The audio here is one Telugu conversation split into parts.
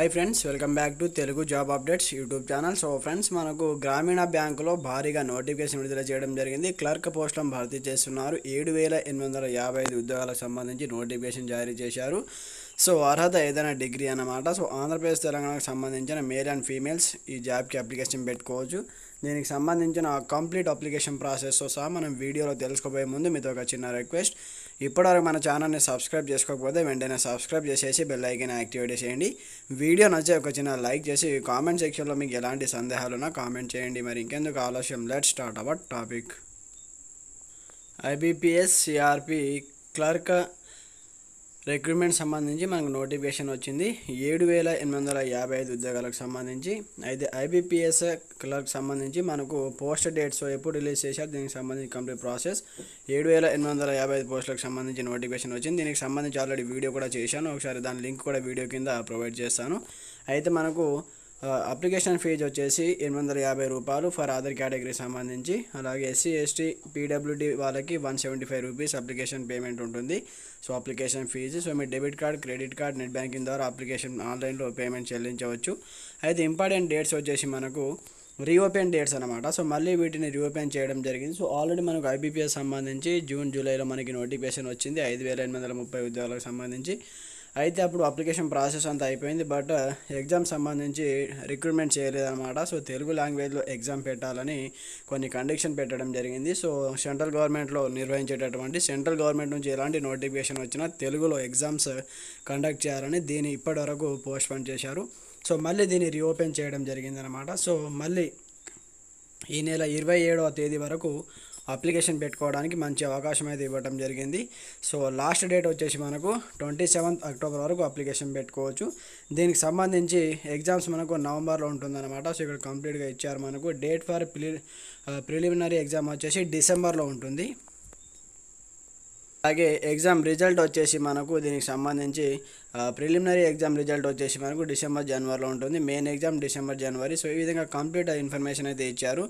hi friends welcome back to Telugu job updates YouTube channel so friends మనకు గ్రామీణ బ్యాంకులో భారీగా నోటిఫికేషన్ విడుదల చేయడం జరిగింది క్లర్క్ పోస్టులను భర్తీ చేస్తున్నారు ఏడు వేల ఎనిమిది వందల యాభై ఐదు ఉద్యోగాలకు సంబంధించి నోటిఫికేషన్ జారీ చేశారు సో అర్హత ఏదైనా డిగ్రీ అన్నమాట సో ఆంధ్రప్రదేశ్ తెలంగాణకు సంబంధించిన మేల్ అండ్ ఫీమేల్స్ ఈ జాబ్కి అప్లికేషన్ పెట్టుకోవచ్చు దీనికి సంబంధించిన కంప్లీట్ అప్లికేషన్ ప్రాసెస్తో సహా మనం వీడియోలో తెలుసుకోబోయే ముందు మీతో ఒక చిన్న రిక్వెస్ట్ ఇప్పటివరకు మన ఛానల్ని సబ్స్క్రైబ్ చేసుకోకపోతే వెంటనే సబ్స్క్రైబ్ చేసేసి బెల్ ఐకన్ యాక్టివేట్ చేయండి వీడియో నచ్చే ఒక చిన్న లైక్ చేసి కామెంట్ సెక్షన్లో మీకు ఎలాంటి సందేహాలు ఉన్నా కామెంట్ చేయండి మరి ఇంకెందుకు ఆలస్యం let start our topic IBPS CRP clerk recruitment సంబంధించి మనకు నోటిఫికేషన్ వచ్చింది ఏడు వేల ఎనిమిది వందల యాభై ఐదు ఉద్యోగాలకు సంబంధించి అయితే ఐబీపీఎస్ క్లర్క్ సంబంధించి మనకు పోస్ట్ డేట్స్ ఎప్పుడు రిలీజ్ చేశారు దీనికి సంబంధించి కంప్లీట్ ప్రాసెస్ ఏడు వేల ఎనిమిది వందల యాభై ఐదు పోస్టులకు సంబంధించి నోటిఫికేషన్ వచ్చింది దీనికి సంబంధించి ఆల్రెడీ వీడియో కూడా చేశాను ఒకసారి దాని లింక్ కూడా వీడియో కింద ప్రొవైడ్ చేస్తాను అయితే మనకు అప్లికేషన్ ఫీజు వచ్చేసి ఎనిమిది వందల యాభై రూపాయలు ఫర్ అదర్ కేటగిరీ సంబంధించి అలాగే ఎస్సీ ఎస్టీ పీడబ్ల్యూడీ వాళ్ళకి one seventy five rupees application payment ఉంటుంది సో అప్లికేషన్ ఫీజు సో మీ debit card credit card net banking ద్వారా అప్లికేషన్ ఆన్లైన్లో పేమెంట్ చెల్లించవచ్చు అయితే ఇంపార్టెంట్ డేట్స్ వచ్చేసి మనకు రీఓపెన్ డేట్స్ అనమాట సో మళ్ళీ వీటిని రీఓపెన్ చేయడం జరిగింది సో ఆల్రెడీ మనకు ఐబీపీఎస్ సంబంధించి జూన్ జూలైలో మనకి నోటిఫికేషన్ వచ్చింది ఐదు వేల ఎనిమిది వందల ముప్పై ఉద్యోగాలకు సంబంధించి అయితే అప్పుడు అప్లికేషన్ ప్రాసెస్ అంతా అయిపోయింది బట్ ఎగ్జామ్ uh, సంబంధించి రిక్రూట్మెంట్ చేయలేదన్నమాట సో తెలుగు లాంగ్వేజ్లో ఎగ్జామ్ పెట్టాలని కొన్ని కండిషన్ పెట్టడం జరిగింది సో సెంట్రల్ గవర్నమెంట్లో నిర్వహించేటటువంటి సెంట్రల్ గవర్నమెంట్ నుంచి ఎలాంటి నోటిఫికేషన్ వచ్చినా తెలుగులో ఎగ్జామ్స్ కండక్ట్ చేయాలని దీన్ని ఇప్పటివరకు పోస్ట్పోన్ చేశారు సో మళ్ళీ దీన్ని రీఓపెన్ చేయడం జరిగిందనమాట సో మళ్ళీ ఈ నెల ఇరవై ఏడవ తేదీ వరకు అప్లికేషన్ పెట్టుకోవడానికి మంచి అవకాశం అయితే ఇవ్వడం జరిగింది సో లాస్ట్ డేట్ వచ్చేసి మనకు ట్వంటీ సెవెంత్ అక్టోబర్ వరకు అప్లికేషన్ పెట్టుకోవచ్చు దీనికి సంబంధించి ఎగ్జామ్స్ మనకు నవంబర్లో ఉంటుందన్నమాట సో ఇక్కడ కంప్లీట్గా ఇచ్చారు మనకు date for prelim preliminary exam వచ్చేసి డిసెంబర్లో ఉంటుంది అలాగే ఎగ్జామ్ రిజల్ట్ వచ్చేసి మనకు దీనికి సంబంధించి ప్రిలిమినరీ ఎగ్జామ్ రిజల్ట్ వచ్చేసి మనకు డిసెంబర్ జనవరిలో ఉంటుంది మెయిన్ ఎగ్జామ్ డిసెంబర్ జనవరి సో ఈ విధంగా కంప్లీట్ ఇన్ఫర్మేషన్ అయితే ఇచ్చారు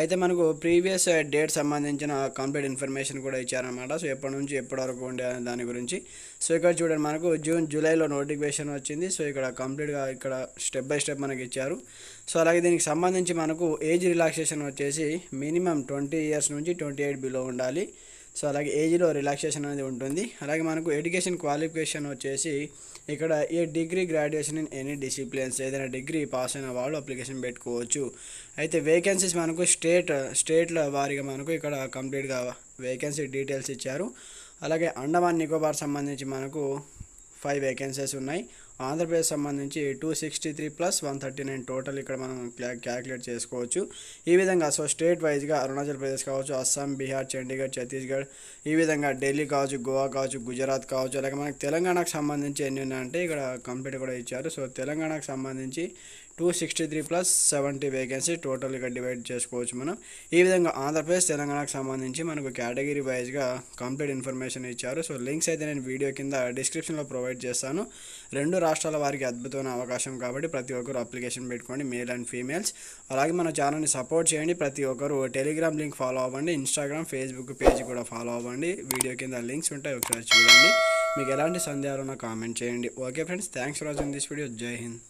అయితే మనకు ప్రీవియస్ డేట్ సంబంధించిన కంప్లీట్ ఇన్ఫర్మేషన్ కూడా ఇచ్చారనమాట సో ఎప్పటి నుంచి ఎప్పటి వరకు ఉండే దాని గురించి సో ఇక్కడ చూడండి మనకు జూన్ జూలైలో నోటిఫికేషన్ వచ్చింది సో ఇక్కడ కంప్లీట్గా ఇక్కడ స్టెప్ బై స్టెప్ మనకి ఇచ్చారు సో అలాగే దీనికి సంబంధించి మనకు ఏజ్ రిలాక్సేషన్ వచ్చేసి మినిమం ట్వంటీ ఇయర్స్ నుంచి ట్వంటీ ఎయిట్ బిలో ఉండాలి సో అలాగే ఏజ్లో రిలాక్సేషన్ అనేది ఉంటుంది అలాగే మనకు ఎడ్యుకేషన్ క్వాలిఫికేషన్ వచ్చేసి ఇక్కడ ఏ degree graduation in any disciplines ఏదైనా డిగ్రీ పాస్ అయిన వాళ్ళు అప్లికేషన్ పెట్టుకోవచ్చు అయితే వేకెన్సీస్ మనకు స్టేట్ స్టేట్ల వారిగా మనకు ఇక్కడ కంప్లీట్గా వేకెన్సీ డీటెయిల్స్ ఇచ్చారు అలాగే అండమాన్ నికోబార్ సంబంధించి మనకు ఫైవ్ వేకెన్సీస్ ఉన్నాయి ఆంధ్రప్రదేశ్ సంబంధించి two sixty three plus one thirty nine total ఇక్కడ మనం క్యాలిక్యులేట్ చేసుకోవచ్చు ఈ విధంగా సో స్టేట్ వైజ్గా అరుణాచల్ ప్రదేశ్ కావచ్చు అస్సాం బీహార్ చండీగఢ్ ఛత్తీస్గఢ్ ఈ విధంగా ఢిల్లీ కావచ్చు గోవా కావచ్చు గుజరాత్ కావచ్చు అలాగే మనకి తెలంగాణకు సంబంధించి ఎన్ని ఉన్నాయంటే ఇక్కడ కంప్లీట్ కూడా ఇచ్చారు సో తెలంగాణకు సంబంధించి two sixty three plus seventy vacancy టోటల్గా డివైడ్ చేసుకోవచ్చు మనం ఈ విధంగా ఆంధ్రప్రదేశ్ తెలంగాణకు సంబంధించి మనకు కేటగిరీ వైజ్గా కంప్లీట్ ఇన్ఫర్మేషన్ ఇచ్చారు సో లింక్స్ అయితే నేను వీడియో కింద డిస్క్రిప్షన్లో ప్రొవైడ్ చేస్తాను రెండు రాష్ట్రాల వారికి అద్భుతమైన అవకాశం కాబట్టి ప్రతి ఒక్కరు అప్లికేషన్ పెట్టుకోండి మేల్ అండ్ ఫీమేల్స్ అలాగే మన ఛానల్ని సపోర్ట్ చేయండి ప్రతి ఒక్కరు టెలిగ్రామ్ లింక్ ఫాలో అవ్వండి ఇన్స్టాగ్రామ్ ఫేస్బుక్ పేజ్ కూడా ఫాలో అవ్వండి వీడియో కింద లింక్స్ ఉంటాయి ఒకసారి చూడండి మీకు ఎలాంటి సందేహాలు ఉన్నా కామెంట్ చేయండి okay friends thanks for watching this video జై హింద్